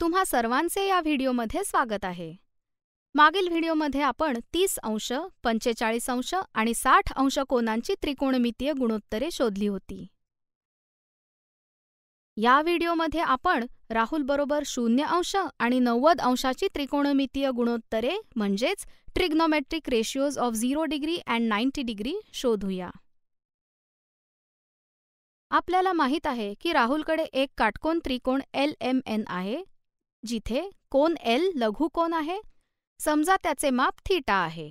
तुम्हा सर्वांचे या व्हिडिओमध्ये स्वागत आहे मागील व्हिडिओमध्ये आपण तीस अंश पंचेचाळीस अंश आणि साठ अंश कोनांची त्रिकोणमितीय गुणोत्तरे शोधली होती या व्हिडिओमध्ये आपण राहुल बरोबर शून्य अंश आणि नव्वद अंशाची त्रिकोणमितीय गुणोत्तरे म्हणजेच trigonometric ratios of zero degree and ninety degree शोधूया आपल्याला माहीत आहे की राहुलकडे एक काटकोन त्रिकोण एल एम एन आहे जिथे कोन एल लघु कोन आहे समजा त्याचे माप थीटा आहे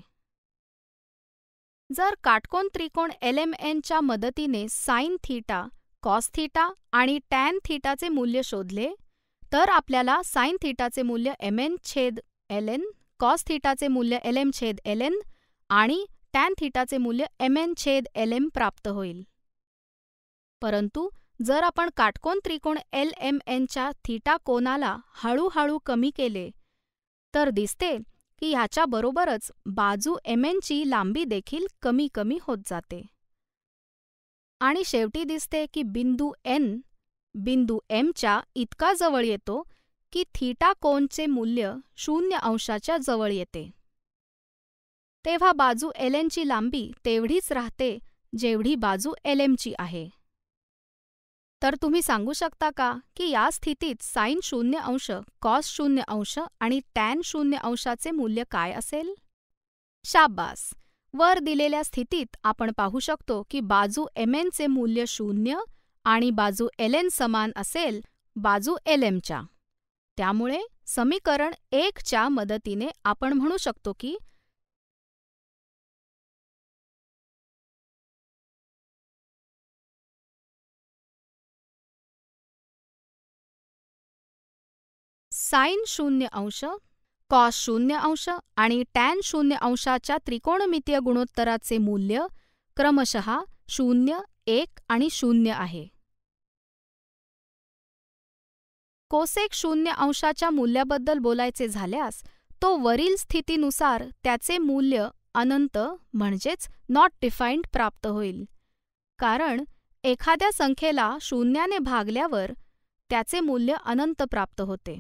जर काटकोन त्रिकोण एल एम मदतीने साईन थीटा कॉस थीटा आणि टॅन थीटाचे मूल्य शोधले तर आपल्याला साइन थीटाचे मूल्य एम एन छेद एल एन कॉस थीटाचे मूल्य एल एम छेद एल एन आणि टॅन थीटाचे मूल्य एम एन छेद एल एम प्राप्त होईल परंतु जर आपण काटकोन त्रिकोण एल एम एनच्या थीटा कोनाला हळूहळू कमी केले तर दिसते की ह्याच्याबरोबरच बरोबरच बाजू एम एनची लांबी देखील कमी कमी होत जाते आणि शेवटी दिसते की बिंदू एन बिंदू एमच्या इतका जवळ येतो की थीटा कोनचे मूल्य शून्य अंशाच्या जवळ येते तेव्हा बाजू एल एनची लांबी तेवढीच राहते जेवढी बाजू एल एमची आहे तर तुम्ही सांगू शकता का की या स्थितीत साईन शून्य अंश कॉस शून्य अंश आणि टॅन शून्य अंशाचे मूल्य काय असेल शाबास वर दिलेल्या स्थितीत आपण पाहू शकतो की बाजू एम चे मूल्य शून्य आणि बाजू एल समान असेल बाजू एल एमच्या त्यामुळे समीकरण एकच्या मदतीने आपण म्हणू शकतो की साईन शून्य अंश कॉस शून्य अंश आणि टॅन शून्य अंशाच्या त्रिकोणमितीय गुणोत्तराचे मूल्य क्रमशः शून्य एक आणि शून्य आहे कोसेक शून्य अंशाच्या मूल्याबद्दल बोलायचे झाल्यास तो वरील स्थितीनुसार त्याचे मूल्य अनंत म्हणजेच नॉट डिफाईंड प्राप्त होईल कारण एखाद्या संख्येला शून्याने भागल्यावर त्याचे मूल्य अनंत प्राप्त होते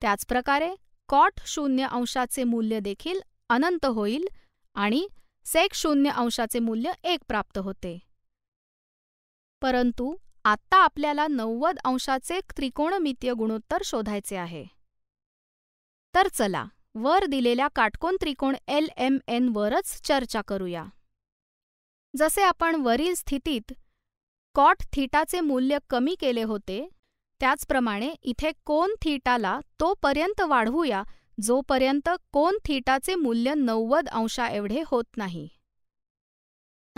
त्याचप्रकारे कॉट शून्य अंशाचे मूल्य देखील अनंत होईल आणि सेक शून्य अंशाचे मूल्य एक प्राप्त होते परंतु आत्ता आपल्याला नव्वद अंशाचे त्रिकोणमितीय गुणोत्तर शोधायचे आहे तर चला वर दिलेल्या काटकोन त्रिकोण एल एम एन वरच चर्चा करूया जसे आपण वरील स्थितीत कॉट थीटाचे मूल्य कमी केले होते त्याचप्रमाणे इथे कोन थीटाला तोपर्यंत वाढवूया जोपर्यंत कोन थीटाचे मूल्य नव्वद अंशाएवढे होत नाही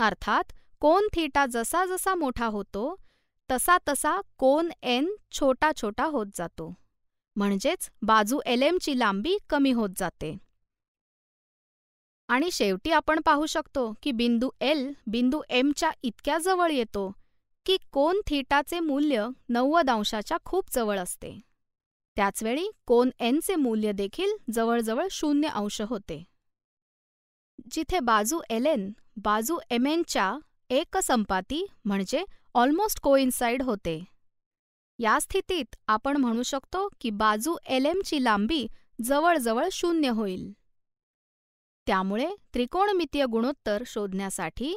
अर्थात कोन थीटा जसा जसा मोठा होतो तसा तसा कोन एन छोटा छोटा होत जातो म्हणजेच बाजू एल ची लांबी कमी होत जाते आणि शेवटी आपण पाहू शकतो की बिंदू एल बिंदू एमच्या इतक्या जवळ येतो की कोन थीटाचे मूल्य नव्वद अंशाच्या खूप जवळ असते त्याचवेळी कोन एनचे मूल्य देखील जवळजवळ शून्य अंश होते जिथे बाजू एल बाजू एम एनच्या एकसंपाती म्हणजे ऑलमोस्ट कोइन्साइड होते या स्थितीत आपण म्हणू शकतो की बाजू एल एमची लांबी जवळजवळ शून्य होईल त्यामुळे त्रिकोणमितीय गुणोत्तर शोधण्यासाठी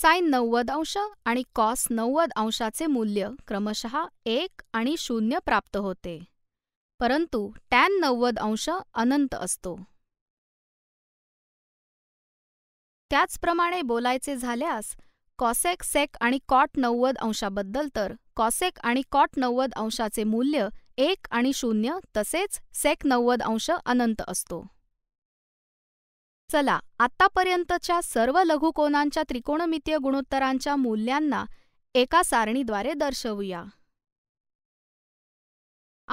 साईन नव्वद अंश आणि कॉस नव्वद अंशाचे मूल्य क्रमशः एक आणि शून्य प्राप्त होते परंतु टॅन नव्वद अंश अनंत असतो त्याचप्रमाणे बोलायचे झाल्यास कॉसेक सेक आणि कॉट नव्वद अंशाबद्दल तर कॉसेक आणि कॉट नव्वद अंशाचे मूल्य एक आणि शून्य तसेच सेक नव्वद अंश अनंत असतो चला आतापर्यंतच्या सर्व लघुकोनांच्या त्रिकोणमितीय गुणोत्तरांच्या मूल्यांना एका सारणीद्वारे दर्शवूया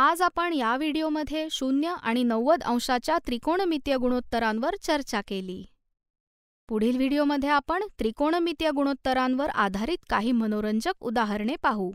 आज आपण या व्हिडिओमध्ये शून्य आणि नव्वद अंशाच्या त्रिकोणमितीय गुणोत्तरांवर चर्चा केली पुढील व्हिडिओमध्ये आपण त्रिकोणमितीय गुणोत्तरांवर आधारित काही मनोरंजक उदाहरणे पाहू